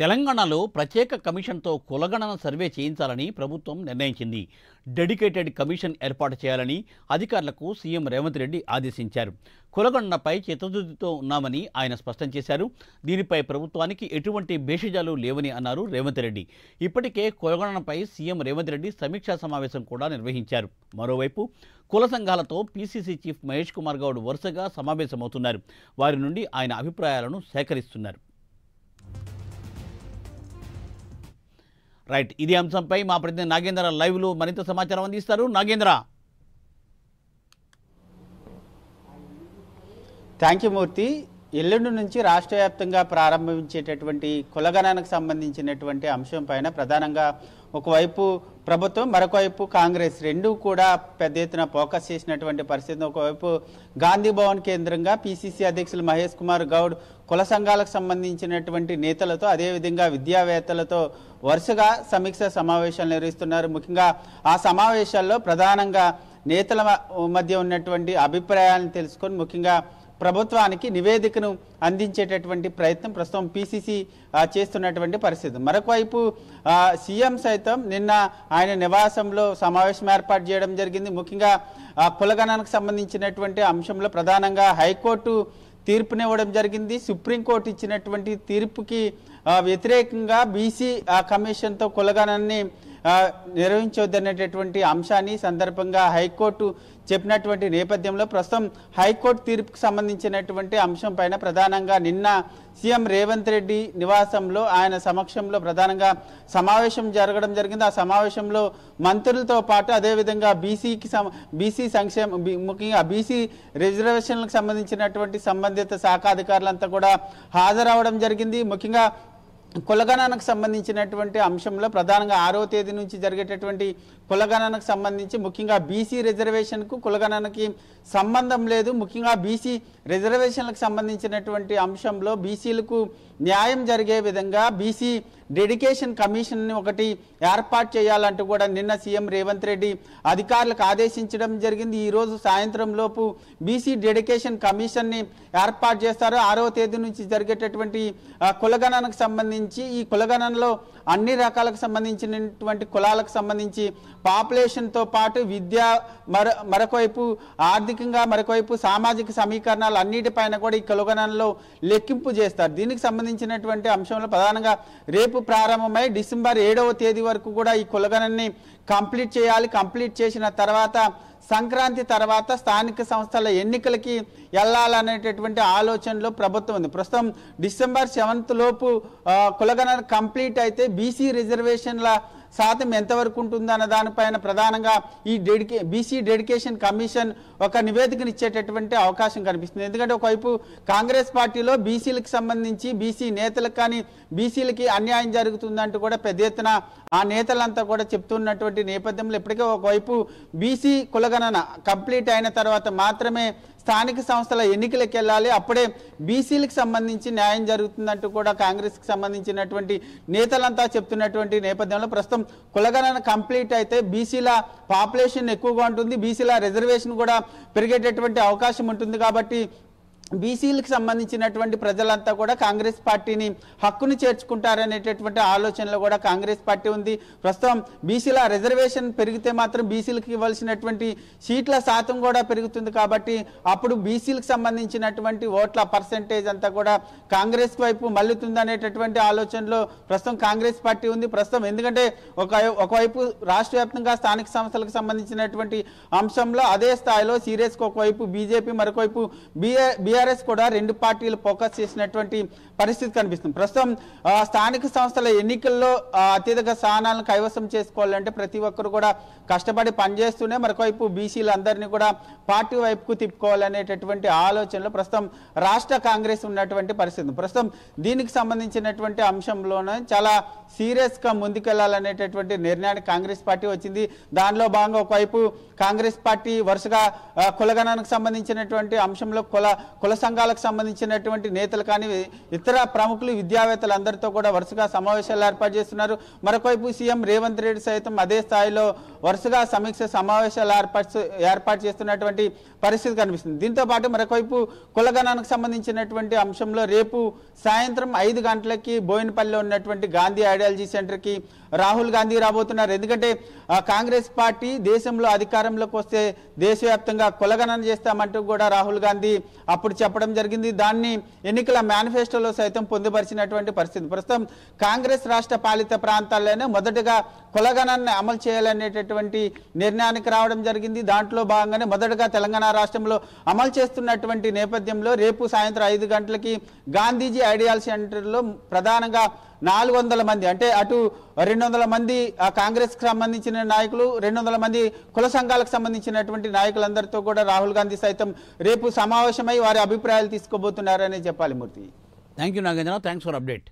తెలంగాణలో ప్రత్యేక కమిషన్తో కులగణన సర్వే చేయించాలని ప్రభుత్వం నిర్ణయించింది డెడికేటెడ్ కమిషన్ ఏర్పాటు చేయాలని అధికారులకు సీఎం రేవంత్ రెడ్డి ఆదేశించారు కులగణనపై చిత్తశుద్ధితో ఉన్నామని ఆయన స్పష్టం చేశారు దీనిపై ప్రభుత్వానికి ఎటువంటి భేషజాలు లేవని అన్నారు రేవంత్ రెడ్డి ఇప్పటికే కులగణనపై సీఎం రేవంత్ రెడ్డి సమీక్షా సమావేశం కూడా నిర్వహించారు మరోవైపు కుల సంఘాలతో పీసీసీ చీఫ్ మహేష్ కుమార్ గౌడ్ వరుసగా సమావేశమవుతున్నారు వారి నుండి ఆయన అభిప్రాయాలను సేకరిస్తున్నారు రైట్ ఇది అంశంపై మా ప్రతినిధి నాగేంద్ర లైవ్లో మరింత సమాచారం అందిస్తారు నాగేంద్ర థ్యాంక్ యూ మూర్తి ఎల్లుండి నుంచి రాష్ట్ర వ్యాప్తంగా ప్రారంభించేటటువంటి కులగణానికి సంబంధించినటువంటి అంశం పైన ప్రధానంగా ఒకవైపు ప్రభుత్వం మరొకవైపు కాంగ్రెస్ రెండు కూడా పెద్ద ఎత్తున ఫోకస్ చేసినటువంటి పరిస్థితి ఒకవైపు గాంధీ భవన్ కేంద్రంగా పిసిసి అధ్యక్షులు మహేష్ కుమార్ గౌడ్ కుల సంఘాలకు సంబంధించినటువంటి నేతలతో అదేవిధంగా విద్యావేత్తలతో వరుసగా సమీక్ష సమావేశాలు నిర్వహిస్తున్నారు ముఖ్యంగా ఆ సమావేశాల్లో ప్రధానంగా నేతల మధ్య ఉన్నటువంటి అభిప్రాయాలను తెలుసుకొని ముఖ్యంగా ప్రభుత్వానికి నివేదికను అందించేటటువంటి ప్రయత్నం ప్రస్తుతం పిసిసి చేస్తున్నటువంటి పరిస్థితి మరొకవైపు సీఎం సైతం నిన్న ఆయన నివాసంలో సమావేశం ఏర్పాటు చేయడం జరిగింది ముఖ్యంగా కులగణానికి సంబంధించినటువంటి అంశంలో ప్రధానంగా హైకోర్టు తీర్పునివ్వడం జరిగింది సుప్రీంకోర్టు ఇచ్చినటువంటి తీర్పుకి వ్యతిరేకంగా బీసీ కమిషన్తో కులగణాన్ని నిర్వహించొద్దనేటటువంటి అంశాన్ని సందర్భంగా హైకోర్టు చెప్పినటువంటి నేపథ్యంలో ప్రస్తుతం హైకోర్టు తీర్పుకు సంబంధించినటువంటి అంశం పైన ప్రధానంగా నిన్న సీఎం రేవంత్ రెడ్డి నివాసంలో ఆయన సమక్షంలో ప్రధానంగా సమావేశం జరగడం జరిగింది ఆ సమావేశంలో మంత్రులతో పాటు అదేవిధంగా బీసీకి బీసీ సంక్షేమ ముఖ్యంగా బీసీ రిజర్వేషన్లకు సంబంధించినటువంటి సంబంధిత శాఖ అధికారులంతా కూడా హాజరవడం జరిగింది ముఖ్యంగా కులగణనకు సంబంధించినటువంటి అంశంలో ప్రధానంగా ఆరో తేదీ నుంచి జరిగేటటువంటి కులగణనకు సంబంధించి ముఖ్యంగా బీసీ రిజర్వేషన్కు కులగణనకి సంబంధం లేదు ముఖ్యంగా బీసీ రిజర్వేషన్లకు సంబంధించినటువంటి అంశంలో బీసీలకు న్యాయం జరిగే విధంగా బీసీ డెడికేషన్ కమిషన్ని ఒకటి ఏర్పాటు చేయాలంటూ కూడా నిన్న సీఎం రేవంత్ రెడ్డి అధికారులకు ఆదేశించడం జరిగింది ఈరోజు సాయంత్రం లోపు బీసీ డెడికేషన్ కమిషన్ని ఏర్పాటు చేస్తారు ఆరవ తేదీ నుంచి జరిగేటటువంటి కులగణనకు సంబంధించి ఈ కులగణనలో అన్ని రకాలకు సంబంధించినటువంటి కులాలకు సంబంధించి పాపులేషన్తో పాటు విద్య మర మరొకవైపు ఆర్థికంగా మరొకవైపు సామాజిక సమీకరణాలు అన్నిటిపైన కూడా ఈ కొలగణనలో లెక్కింపు చేస్తారు దీనికి సంబంధించినటువంటి అంశంలో ప్రధానంగా రేపు ప్రారంభమై డిసెంబర్ ఏడవ తేదీ వరకు కూడా ఈ కులగణాన్ని కంప్లీట్ చేయాలి కంప్లీట్ చేసిన తర్వాత సంక్రాంతి తర్వాత స్థానిక సంస్థల ఎన్నికలకి వెళ్ళాలనేటటువంటి ఆలోచనలో ప్రభుత్వం ఉంది ప్రస్తుతం డిసెంబర్ సెవెంత్ లోపు కులగన కంప్లీట్ అయితే బీసీ రిజర్వేషన్ల శాతం ఎంతవరకు ఉంటుందన్న దానిపైన ప్రధానంగా ఈ డెడికే బీసీ డెడికేషన్ కమిషన్ ఒక నివేదికను ఇచ్చేటటువంటి అవకాశం కనిపిస్తుంది ఎందుకంటే ఒకవైపు కాంగ్రెస్ పార్టీలో బీసీలకు సంబంధించి బీసీ నేతలకు కానీ బీసీలకి అన్యాయం జరుగుతుందంటూ కూడా పెద్ద ఎత్తున ఆ నేతలంతా కూడా చెప్తున్నటువంటి నేపథ్యంలో ఇప్పటికే ఒకవైపు బీసీ కులగణన కంప్లీట్ అయిన తర్వాత మాత్రమే స్థానిక సంస్థల ఎన్నికలకు వెళ్ళాలి అప్పుడే బీసీలకు సంబంధించి న్యాయం జరుగుతుందంటూ కూడా కాంగ్రెస్కి సంబంధించినటువంటి నేతలంతా చెప్తున్నటువంటి నేపథ్యంలో ప్రస్తుతం కులగణన కంప్లీట్ అయితే బీసీల పాపులేషన్ ఎక్కువగా ఉంటుంది బీసీల రిజర్వేషన్ కూడా పెరిగేటటువంటి అవకాశం ఉంటుంది కాబట్టి బీసీలకు సంబంధించినటువంటి ప్రజలంతా కూడా కాంగ్రెస్ పార్టీని హక్కును చేర్చుకుంటారనేటటువంటి ఆలోచనలో కూడా కాంగ్రెస్ పార్టీ ఉంది ప్రస్తుతం బీసీల రిజర్వేషన్ పెరిగితే మాత్రం బీసీలకు ఇవ్వాల్సినటువంటి సీట్ల శాతం కూడా పెరుగుతుంది కాబట్టి అప్పుడు బీసీలకు సంబంధించినటువంటి ఓట్ల పర్సంటేజ్ అంతా కూడా కాంగ్రెస్ వైపు మల్లుతుందనేటటువంటి ఆలోచనలో ప్రస్తుతం కాంగ్రెస్ పార్టీ ఉంది ప్రస్తుతం ఎందుకంటే ఒక ఒకవైపు రాష్ట్ర వ్యాప్తంగా స్థానిక సంస్థలకు సంబంధించినటువంటి అంశంలో అదే స్థాయిలో సీరియస్కి ఒకవైపు బీజేపీ మరొకవైపు బీఏ టీఆర్ఎస్ కూడా రెండు పార్టీలు ఫోకస్ చేసినటువంటి పరిస్థితి కనిపిస్తుంది ప్రస్తుతం స్థానిక సంస్థల ఎన్నికల్లో అత్యధిక స్థానాలను కైవసం చేసుకోవాలంటే ప్రతి ఒక్కరు కూడా కష్టపడి పనిచేస్తూనే మరొకవైపు బీసీలు అందరినీ కూడా పార్టీ వైపుకు తిప్పుకోవాలనేటటువంటి ఆలోచనలో ప్రస్తుతం రాష్ట్ర కాంగ్రెస్ ఉన్నటువంటి పరిస్థితి ప్రస్తుతం దీనికి సంబంధించినటువంటి అంశంలోనే చాలా సీరియస్గా ముందుకెళ్లాలనేటటువంటి నిర్ణయానికి కాంగ్రెస్ పార్టీ వచ్చింది దానిలో భాగంగా ఒకవైపు కాంగ్రెస్ పార్టీ వరుసగా కులగణానికి సంబంధించినటువంటి అంశంలో కుల కుల సంఘాలకు సంబంధించినటువంటి నేతలు కానీ ఇతర ప్రముఖులు విద్యావేత్తలు అందరితో కూడా వరుసగా సమావేశాలు ఏర్పాటు చేస్తున్నారు మరొకవైపు సీఎం రేవంత్ రెడ్డి సైతం అదే స్థాయిలో వరుసగా సమీక్ష సమావేశాలు ఏర్పాటు ఏర్పాటు చేస్తున్నటువంటి పరిస్థితి కనిపిస్తుంది దీంతో పాటు మరొకవైపు కులగణనకు సంబంధించినటువంటి అంశంలో రేపు సాయంత్రం ఐదు గంటలకి బోయినపల్లిలో ఉన్నటువంటి గాంధీ ఐడియాలజీ సెంటర్కి రాహుల్ గాంధీ రాబోతున్నారు ఎందుకంటే కాంగ్రెస్ పార్టీ దేశంలో అధికారంలోకి వస్తే దేశవ్యాప్తంగా కులగణన చేస్తామంటూ కూడా రాహుల్ గాంధీ అప్పుడు చెప్పడం జరిగింది దాన్ని ఎన్నికల మేనిఫెస్టోలో సైతం పొందుపరిచినటువంటి పరిస్థితి ప్రస్తుతం కాంగ్రెస్ రాష్ట్ర పాలిత ప్రాంతాల్లోనే మొదటగా కులగణాన్ని అమలు చేయాలనేటటువంటి నిర్ణయానికి రావడం జరిగింది దాంట్లో భాగంగానే మొదటగా తెలంగాణ రాష్ట్రంలో అమలు చేస్తున్నటువంటి నేపథ్యంలో రేపు సాయంత్రం ఐదు గంటలకి గాంధీజీ ఐడియాల్ సెంటర్లో ప్రధానంగా నాలుగు వందల మంది అంటే అటు రెండు వందల మంది ఆ కాంగ్రెస్కి సంబంధించిన నాయకులు రెండు వందల మంది కుల సంఘాలకు సంబంధించినటువంటి నాయకులందరితో కూడా రాహుల్ గాంధీ సైతం రేపు సమావేశమై వారి అభిప్రాయాలు తీసుకోబోతున్నారనే చెప్పాలి Murthy thank you Nagendra thanks for update